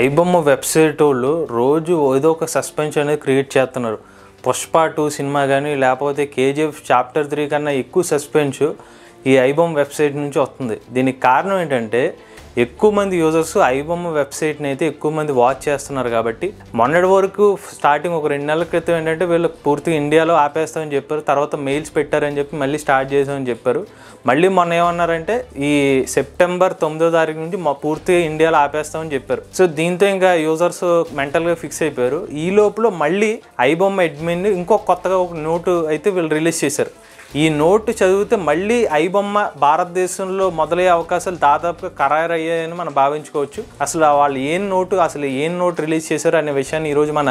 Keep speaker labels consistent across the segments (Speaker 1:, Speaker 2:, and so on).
Speaker 1: iBomma website వాళ్ళు రోజు ఏదో ఒక సస్పెన్స్ అనేది క్రియేట్ చేస్తున్నారు పుష్ప టూ సినిమా కానీ లేకపోతే కేజీఎఫ్ చాప్టర్ త్రీ కన్నా ఎక్కువ సస్పెన్స్ ఈ ఐబొమ్మ వెబ్సైట్ నుంచి వస్తుంది దీనికి కారణం ఏంటంటే ఎక్కువ మంది యూజర్స్ ఐబొమ్మ వెబ్సైట్ని అయితే ఎక్కువ మంది వాచ్ చేస్తున్నారు కాబట్టి మొన్నటి వరకు స్టార్టింగ్ ఒక రెండు నెలల క్రితం ఏంటంటే వీళ్ళు పూర్తిగా ఇండియాలో ఆపేస్తామని చెప్పారు తర్వాత మెయిల్స్ పెట్టారని చెప్పి మళ్ళీ స్టార్ట్ చేసామని చెప్పారు మళ్ళీ మొన్న ఏమన్నారంటే ఈ సెప్టెంబర్ తొమ్మిదో తారీఖు నుంచి మా పూర్తిగా ఇండియాలో ఆపేస్తామని చెప్పారు సో దీంతో ఇంకా యూజర్స్ మెంటల్గా ఫిక్స్ అయిపోయారు ఈ లోపల మళ్ళీ ఐబొమ్మ అడ్మిన్ ఇంకో కొత్తగా ఒక నోటు అయితే వీళ్ళు రిలీజ్ చేశారు ఈ నోటు చదివితే మళ్ళీ ఐబొమ్మ భారతదేశంలో మొదలయ్యే అవకాశాలు దాదాపుగా ఖరారయ్యాయని మనం భావించుకోవచ్చు అసలు వాళ్ళు ఏం నోటు అసలు ఏం నోటు రిలీజ్ చేశారు అనే విషయాన్ని ఈరోజు మన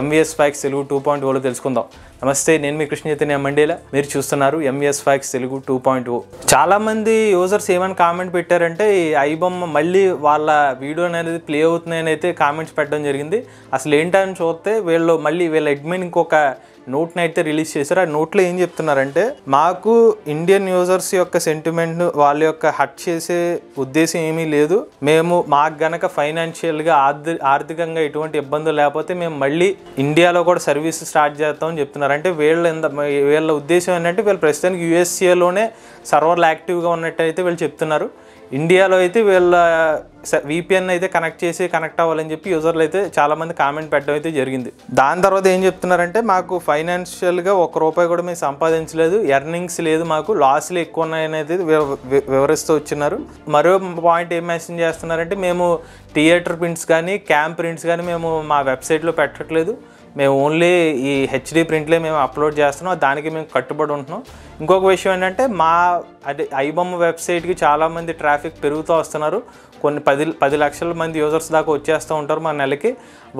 Speaker 1: MVS facts Telugu two point ఓలో తెలుసుకుందాం నమస్తే నేను మీ కృష్ణ చైతన్య మండేలా మీరు చూస్తున్నారు MVS facts Telugu two point O చాలామంది యూజర్స్ ఏమైనా కామెంట్ పెట్టారంటే ఈ ఐబొమ్మ మళ్ళీ వాళ్ళ వీడియో అనేది ప్లే అవుతున్నాయని అయితే కామెంట్స్ పెట్టడం జరిగింది అసలు ఏంటని చూస్తే వీళ్ళు మళ్ళీ వీళ్ళ అడ్మిన్ ఇంకొక నోట్ని అయితే రిలీజ్ చేశారు ఆ నోట్లో ఏం చెప్తున్నారంటే మాకు ఇండియన్ యూజర్స్ యొక్క సెంటిమెంట్ వాళ్ళ యొక్క హట్ చేసే ఉద్దేశం ఏమీ లేదు మేము మాకు గనక ఫైనాన్షియల్గా ఆర్థికంగా ఎటువంటి ఇబ్బందులు లేకపోతే మేము మళ్ళీ ఇండియాలో కూడా సర్వీస్ స్టార్ట్ చేస్తామని చెప్తున్నారు అంటే వీళ్ళ వీళ్ళ ఉద్దేశం ఏంటంటే వీళ్ళు ప్రస్తుతానికి యూఎస్ఏలోనే సర్వర్లు యాక్టివ్గా ఉన్నట్టయితే వీళ్ళు చెప్తున్నారు ఇండియాలో అయితే వీళ్ళ విపిఎన్ అయితే కనెక్ట్ చేసి కనెక్ట్ అవ్వాలని చెప్పి యూజర్లు అయితే చాలామంది కామెంట్ పెట్టడం అయితే జరిగింది దాని తర్వాత ఏం చెప్తున్నారంటే మాకు ఫైనాన్షియల్గా ఒక రూపాయి కూడా మేము సంపాదించలేదు ఎర్నింగ్స్ లేదు మాకు లాస్లు ఎక్కువ ఉన్నాయనేది వివరిస్తూ వచ్చినారు మరో పాయింట్ ఏం మెన్షన్ చేస్తున్నారంటే మేము థియేటర్ ప్రింట్స్ కానీ క్యాంప్ ప్రింట్స్ కానీ మేము మా వెబ్సైట్లో పెట్టట్లేదు మేము ఓన్లీ ఈ హెచ్డీ ప్రింట్లే మేము అప్లోడ్ చేస్తున్నాం దానికి మేము కట్టుబడి ఉంటున్నాం ఇంకొక విషయం ఏంటంటే మా అదే ఐబొమ్మ వెబ్సైట్కి చాలామంది ట్రాఫిక్ పెరుగుతూ వస్తున్నారు కొన్ని పది పది లక్షల మంది యూజర్స్ దాకా వచ్చేస్తూ ఉంటారు మా నెలకి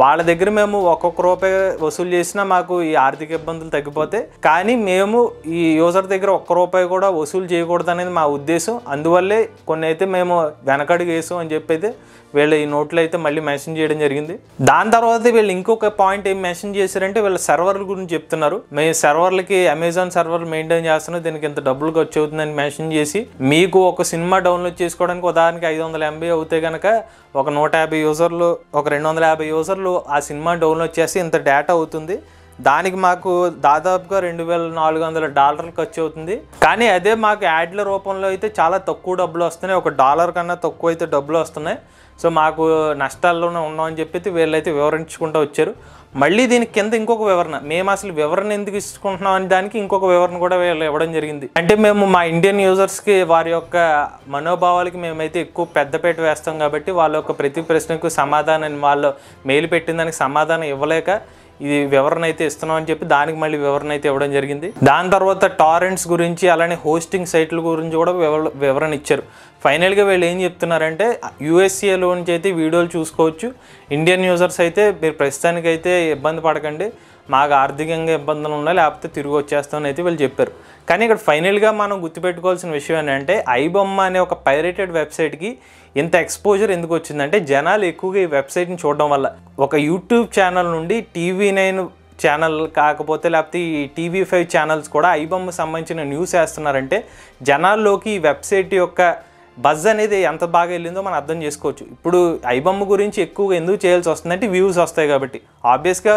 Speaker 1: వాళ్ళ దగ్గర మేము ఒక్కొక్క రూపాయి వసూలు చేసినా మాకు ఈ ఆర్థిక ఇబ్బందులు తగ్గిపోతే కానీ మేము ఈ యూజర్ దగ్గర ఒక్క రూపాయి కూడా వసూలు చేయకూడదు అనేది మా ఉద్దేశం అందువల్లే కొన్ని అయితే మేము వెనకడుగు వేసాం అని చెప్పి అయితే వీళ్ళు ఈ నోట్లు అయితే మళ్ళీ మెన్షన్ చేయడం జరిగింది దాని తర్వాత వీళ్ళు ఇంకొక పాయింట్ ఏం మెన్షన్ చేశారంటే వీళ్ళ సర్వర్ల గురించి చెప్తున్నారు మేము సర్వర్లకి అమెజాన్ సర్వర్ మెయింటైన్ చేస్తున్నాం దీనికి ఇంత డబ్బులు ఖర్చు అవుతుందని మెన్షన్ చేసి మీకు ఒక సినిమా డౌన్లోడ్ చేసుకోవడానికి ఉదాహరణకి ఐదు వందల ఎంబై మూవీ అవుతే కనుక ఒక నూట యాభై యూజర్లు ఒక రెండు వందల యాభై యూజర్లు ఆ సినిమా డౌన్లోడ్ చేసి ఇంత డేటా అవుతుంది దానికి మాకు దాదాపుగా రెండు వేల నాలుగు వందల డాలర్లు ఖర్చు అవుతుంది కానీ అదే మాకు యాడ్ల రూపంలో అయితే చాలా తక్కువ డబ్బులు వస్తున్నాయి ఒక డాలర్ కన్నా తక్కువ అయితే డబ్బులు వస్తున్నాయి సో మాకు నష్టాల్లోనే ఉన్నామని చెప్పి వీళ్ళైతే వివరించుకుంటూ వచ్చారు మళ్ళీ దీని కింద ఇంకొక వివరణ మేము అసలు వివరణ ఎందుకు ఇచ్చుకుంటున్నాం అనే దానికి ఇంకొక వివరణ కూడా వీళ్ళు ఇవ్వడం జరిగింది అంటే మేము మా ఇండియన్ యూజర్స్కి వారి యొక్క మనోభావాలకి మేమైతే ఎక్కువ పెద్దపేట వేస్తాం కాబట్టి వాళ్ళ యొక్క ప్రతి ప్రశ్నకు సమాధానాన్ని వాళ్ళు మెయిల్ పెట్టిన దానికి సమాధానం ఇవ్వలేక ఇది వివరణ అయితే ఇస్తున్నాం అని చెప్పి దానికి మళ్ళీ వివరణ అయితే ఇవ్వడం జరిగింది దాని తర్వాత టారెంట్స్ గురించి అలానే హోస్టింగ్ సైట్ల గురించి కూడా వివరణ ఇచ్చారు ఫైనల్గా వీళ్ళు ఏం చెప్తున్నారంటే యూఎస్ఏలో నుంచి అయితే వీడియోలు చూసుకోవచ్చు ఇండియన్ యూజర్స్ అయితే మీరు ప్రస్తుతానికైతే ఇబ్బంది పడకండి మాకు ఆర్థికంగా ఇబ్బందులు ఉన్నా లేకపోతే తిరిగి వచ్చేస్తామని అయితే వీళ్ళు చెప్పారు కానీ ఇక్కడ ఫైనల్గా మనం గుర్తుపెట్టుకోవాల్సిన విషయం ఏంటంటే ఐబొమ్మ అనే ఒక పైరేటెడ్ వెబ్సైట్కి ఇంత ఎక్స్పోజర్ ఎందుకు వచ్చిందంటే జనాలు ఎక్కువగా ఈ వెబ్సైట్ని చూడడం వల్ల ఒక యూట్యూబ్ ఛానల్ నుండి టీవీ నైన్ ఛానల్ కాకపోతే లేకపోతే ఈ టీవీ ఫైవ్ ఛానల్స్ కూడా ఐబొమ్మ సంబంధించిన న్యూస్ వేస్తున్నారంటే జనాల్లోకి ఈ వెబ్సైట్ యొక్క బజ్ అనేది ఎంత బాగా వెళ్ళిందో మనం అర్థం చేసుకోవచ్చు ఇప్పుడు ఐబమ్మ గురించి ఎక్కువగా ఎందుకు చేయాల్సి వస్తుందంటే వ్యూస్ వస్తాయి కాబట్టి ఆబ్వియస్గా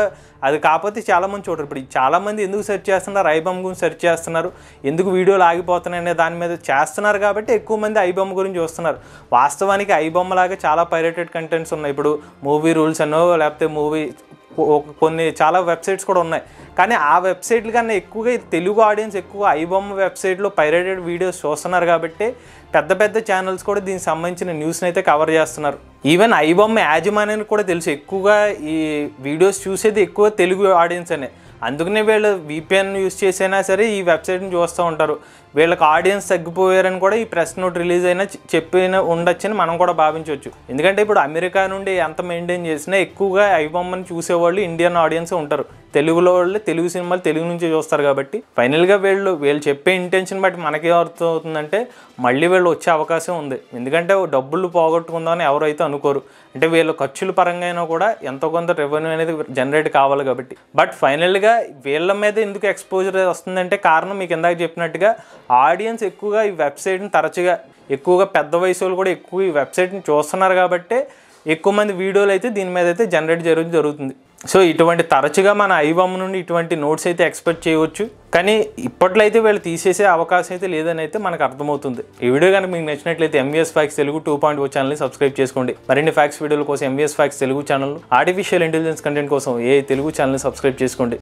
Speaker 1: అది కాకపోతే చాలామంది చూడరు ఇప్పుడు చాలామంది ఎందుకు సెర్చ్ చేస్తున్నారు ఐబొమ్మ గురించి సెర్చ్ చేస్తున్నారు ఎందుకు వీడియోలు ఆగిపోతున్నాయి అనే దాని మీద చేస్తున్నారు కాబట్టి ఎక్కువ మంది ఐబొమ్మ గురించి చూస్తున్నారు వాస్తవానికి ఐబొమ్మలాగా చాలా పైరేటెడ్ కంటెంట్స్ ఉన్నాయి ఇప్పుడు మూవీ రూల్స్ అనో లేకపోతే మూవీ కొన్ని చాలా వెబ్సైట్స్ కూడా ఉన్నాయి కానీ ఆ వెబ్సైట్ల కన్నా ఎక్కువగా తెలుగు ఆడియన్స్ ఎక్కువ ఐబొమ్మ వెబ్సైట్లో పైరేటెడ్ వీడియోస్ చూస్తున్నారు కాబట్టి పెద్ద పెద్ద ఛానల్స్ కూడా దీనికి సంబంధించిన న్యూస్ని అయితే కవర్ చేస్తున్నారు ఈవెన్ ఐబొమ్మ యాజమాన్యానికి కూడా తెలుసు ఎక్కువగా ఈ వీడియోస్ చూసేది ఎక్కువ తెలుగు ఆడియన్స్ అనే అందుకనే వీళ్ళు విపిఎన్ యూస్ చేసైనా సరే ఈ వెబ్సైట్ని చూస్తూ ఉంటారు వీళ్ళకి ఆడియన్స్ తగ్గిపోయారని కూడా ఈ ప్రెస్ నోట్ రిలీజ్ అయినా చెప్పిన ఉండొచ్చని మనం కూడా భావించవచ్చు ఎందుకంటే ఇప్పుడు అమెరికా నుండి ఎంత మెయింటైన్ చేసినా ఎక్కువగా ఐబొమ్మని చూసేవాళ్ళు ఇండియన్ ఆడియన్స్ ఉంటారు తెలుగులో వాళ్ళు తెలుగు సినిమాలు తెలుగు నుంచి చూస్తారు కాబట్టి ఫైనల్గా వీళ్ళు వీళ్ళు చెప్పే ఇంటెన్షన్ బట్టి మనకే అర్థం అవుతుందంటే మళ్ళీ వీళ్ళు వచ్చే అవకాశం ఉంది ఎందుకంటే డబ్బులు పోగొట్టుకుందామని ఎవరైతే అనుకోరు అంటే వీళ్ళ ఖర్చుల పరంగా అయినా కూడా ఎంతో కొంత రెవెన్యూ అనేది జనరేట్ కావాలి కాబట్టి బట్ ఫైనల్గా వీళ్ళ మీద ఎందుకు ఎక్స్పోజర్ వస్తుందంటే కారణం మీకు ఇందాక చెప్పినట్టుగా ఆడియన్స్ ఎక్కువగా ఈ వెబ్సైట్ని తరచుగా ఎక్కువగా పెద్ద వయసు వాళ్ళు కూడా ఎక్కువ ఈ వెబ్సైట్ని చూస్తున్నారు కాబట్టి ఎక్కువ మంది వీడియోలు అయితే దీని మీద అయితే జనరేట్ జరగడం జరుగుతుంది సో ఇటువంటి తరచుగా మన ఐవమ్ నుండి ఇటువంటి నోట్స్ అయితే ఎక్స్పెక్ట్ చేయవచ్చు కానీ ఇప్పట్లో అయితే వీళ్ళు తీసేసే అవకాశం అయితే లేదని అయితే మనకు అర్థమవుతుంది ఈ వీడియో కనుక మీకు నచ్చినట్లయితే MVS facts Telugu two point O ఛానల్ని సబ్స్క్రైబ్ చేసుకోండి మరిన్ని ఫ్యాక్స్ వీడియోల కోసం MVS facts Telugu channel artificial intelligence content కోసం ఏ తెలుగు ఛానల్ని సబ్స్క్రైబ్ చేసుకోండి